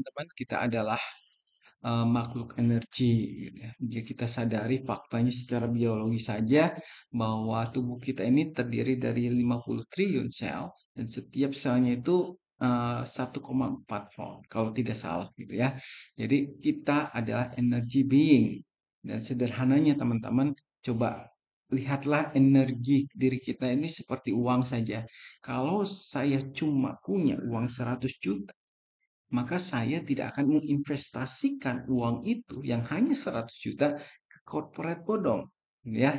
teman-teman kita adalah uh, makhluk energi. Gitu ya. Jika kita sadari faktanya secara biologi saja bahwa tubuh kita ini terdiri dari 50 triliun sel dan setiap selnya itu uh, eh, 1,4 volt kalau tidak salah gitu ya. Jadi kita adalah energi being dan sederhananya teman-teman coba lihatlah energi diri kita ini seperti uang saja. Kalau saya cuma punya uang 100 juta, maka saya tidak akan menginvestasikan uang itu yang hanya 100 juta ke corporate bodong ya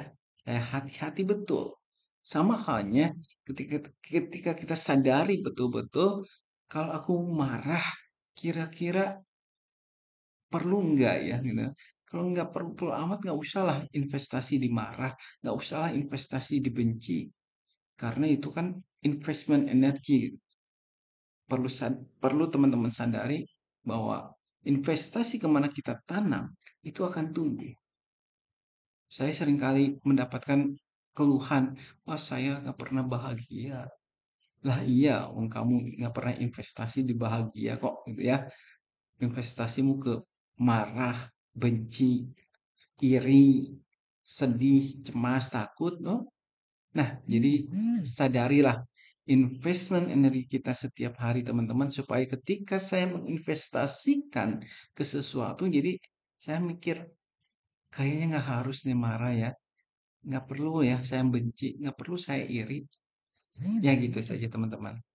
hati-hati betul sama halnya ketika ketika kita sadari betul-betul kalau aku marah kira-kira perlu nggak ya gitu. kalau nggak perlu, perlu amat nggak usahlah investasi di marah nggak usahlah investasi dibenci karena itu kan investment energi gitu perlu perlu teman-teman sadari bahwa investasi kemana kita tanam itu akan tumbuh. Saya seringkali mendapatkan keluhan, wah oh, saya nggak pernah bahagia. Lah iya, wong kamu nggak pernah investasi di bahagia kok, gitu ya. Investasimu ke marah, benci, iri, sedih, cemas, takut, no? Oh. Nah, jadi hmm. sadarilah investment energi kita setiap hari teman-teman supaya ketika saya menginvestasikan ke sesuatu jadi saya mikir kayaknya nggak harus nih marah ya nggak perlu ya saya benci nggak perlu saya iri hmm. ya gitu saja teman-teman